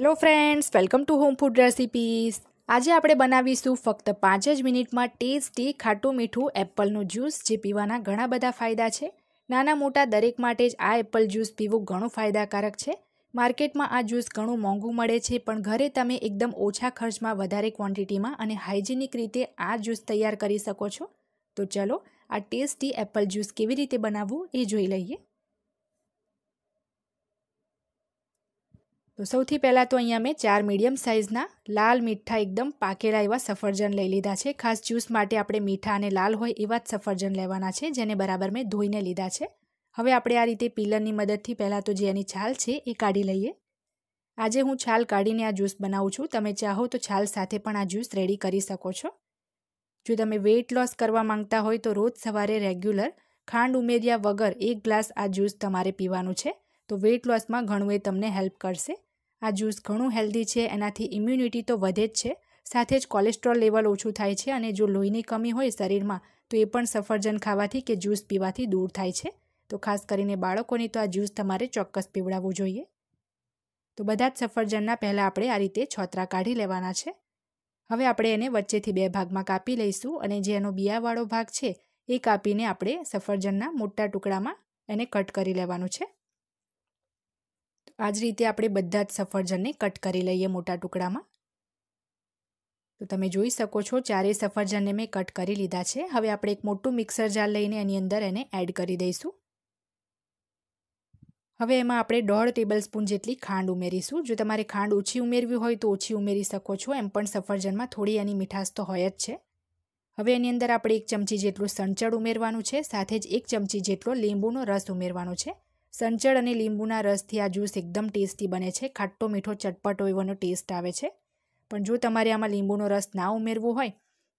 hello friends welcome to home food recipes આજે આપણે બનાવીશું ફક્ત પાંચ જ મિનિટમાં ટેસ્ટી ખાટું મીઠું એપલનું જ્યુસ જે પીવાના ઘણા બધા ફાયદા છે નાના મોટા દરેક માટે જ આ એપલ જ્યુસ પીવું ઘણું ફાયદાકારક છે માર્કેટમાં આ જ્યુસ ઘણું મોંઘું મળે છે પણ ઘરે તમે એકદમ ઓછા ખર્ચમાં વધારે ક્વોન્ટિટીમાં અને હાઇજેનિક રીતે આ જ્યુસ તૈયાર કરી શકો છો તો ચલો આ ટેસ્ટી એપલ જ્યુસ કેવી રીતે બનાવવું એ જોઈ લઈએ તો સૌથી પહેલાં તો અહીંયા મેં ચાર મીડિયમ સાઇઝના લાલ મીઠા એકદમ પાકેલા એવા સફરજન લઈ લીધા છે ખાસ જ્યુસ માટે આપણે મીઠા અને લાલ હોય એવા જ સફરજન લેવાના છે જેને બરાબર મેં ધોઈને લીધા છે હવે આપણે આ રીતે પીલરની મદદથી પહેલાં તો જે એની છાલ છે એ કાઢી લઈએ આજે હું છાલ કાઢીને આ જ્યુસ બનાવું છું તમે ચાહો તો છાલ સાથે પણ આ જ્યુસ રેડી કરી શકો છો જો તમે વેઇટ લોસ કરવા માંગતા હોય તો રોજ સવારે રેગ્યુલર ખાંડ ઉમેર્યા વગર એક ગ્લાસ આ જ્યુસ તમારે પીવાનું છે તો વેઇટ લોસમાં ઘણું એ તમને હેલ્પ કરશે આ જ્યુસ ઘણું હેલ્ધી છે એનાથી ઇમ્યુનિટી તો વધે જ છે સાથે જ કોલેસ્ટ્રોલ લેવલ ઓછું થાય છે અને જો લોહીની કમી હોય શરીરમાં તો એ પણ સફરજન ખાવાથી કે જ્યુસ પીવાથી દૂર થાય છે તો ખાસ કરીને બાળકોને તો આ જ્યુસ તમારે ચોક્કસ પીવડાવવું જોઈએ તો બધા જ સફરજનના પહેલાં આપણે આ રીતે છોતરા કાઢી લેવાના છે હવે આપણે એને વચ્ચેથી બે ભાગમાં કાપી લઈશું અને જે એનો બિયાવાળો ભાગ છે એ કાપીને આપણે સફરજનના મોટા ટુકડામાં એને કટ કરી લેવાનું છે આ જ રીતે આપણે બધા જ સફરજનને કટ કરી લઈએ મોટા ટુકડામાં તો તમે જોઈ શકો છો ચારેય સફરજનને મેં કટ કરી લીધા છે હવે આપણે એક મોટું મિક્સર જાર લઈને એની અંદર એને એડ કરી દઈશું હવે એમાં આપણે દોઢ ટેબલ સ્પૂન જેટલી ખાંડ ઉમેરીશું જો તમારે ખાંડ ઓછી ઉમેરવી હોય તો ઓછી ઉમેરી શકો છો એમ પણ સફરજનમાં થોડી એની મીઠાશ તો હોય જ છે હવે એની અંદર આપણે એક ચમચી જેટલું સંચળ ઉમેરવાનું છે સાથે જ એક ચમચી જેટલો લીંબુનો રસ ઉમેરવાનો છે સંચળ અને લીંબુના રસથી આ જ્યુસ એકદમ ટેસ્ટી બને છે ખાટ્ટો મીઠો ચટપટો એવોનો ટેસ્ટ આવે છે પણ જો તમારે આમાં લીંબુનો રસ ના ઉમેરવો હોય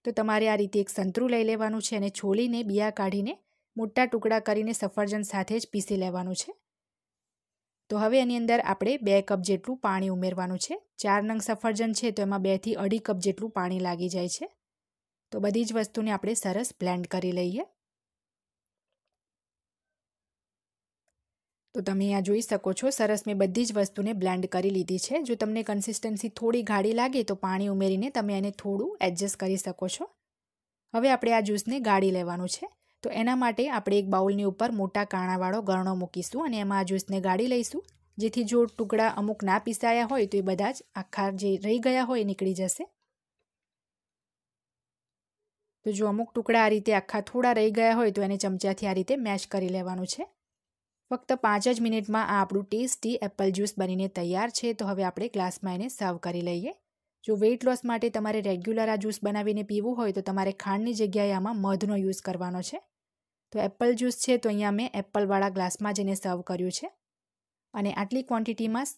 તો તમારે આ રીતે એક સંતરું લઈ લેવાનું છે અને છોલીને બિયા કાઢીને મોટા ટુકડા કરીને સફરજન સાથે જ પીસી લેવાનું છે તો હવે એની અંદર આપણે બે કપ જેટલું પાણી ઉમેરવાનું છે ચાર નંગ સફરજન છે તો એમાં બેથી અઢી કપ જેટલું પાણી લાગી જાય છે તો બધી જ વસ્તુને આપણે સરસ બ્લેન્ડ કરી લઈએ તો તમે આ જોઈ શકો છો સરસ મેં બધી જ વસ્તુને બ્લેન્ડ કરી લીધી છે જો તમને કન્સિસ્ટન્સી થોડી ગાઢી લાગે તો પાણી ઉમેરીને તમે એને થોડું એડજસ્ટ કરી શકો છો હવે આપણે આ જ્યુસને ગાળી લેવાનું છે તો એના માટે આપણે એક બાઉલની ઉપર મોટા કાણાવાળો ગરણો મૂકીશું અને એમાં આ જ્યુસને ગાળી લઈશું જેથી જો ટુકડા અમુક ના પીસાયા હોય તો એ બધા જ આખા જે રહી ગયા હોય નીકળી જશે તો જો અમુક ટુકડા આ રીતે આખા થોડા રહી ગયા હોય તો એને ચમચાથી આ રીતે મેશ કરી લેવાનું છે ફક્ત પાંચ જ મિનિટમાં આ આપણું ટેસ્ટી એપલ જ્યુસ બનીને તૈયાર છે તો હવે આપણે ગ્લાસમાં એને સર્વ કરી લઈએ જો વેઇટ લોસ માટે તમારે રેગ્યુલર આ જ્યુસ બનાવીને પીવું હોય તો તમારે ખાંડની જગ્યાએ આમાં મધનો યુઝ કરવાનો છે તો એપલ જ્યુસ છે તો અહીંયા મેં એપલવાળા ગ્લાસમાં જ એને સર્વ કર્યું છે અને આટલી ક્વોન્ટિટીમાં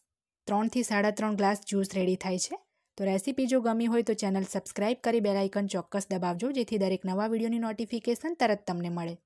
ત્રણથી સાડા ત્રણ ગ્લાસ જ્યુસ રેડી થાય છે તો રેસીપી જો ગમી હોય તો ચેનલ સબસ્ક્રાઇબ કરી બેલાઇકન ચોક્કસ દબાવજો જેથી દરેક નવા વિડીયોની નોટિફિકેશન તરત તમને મળે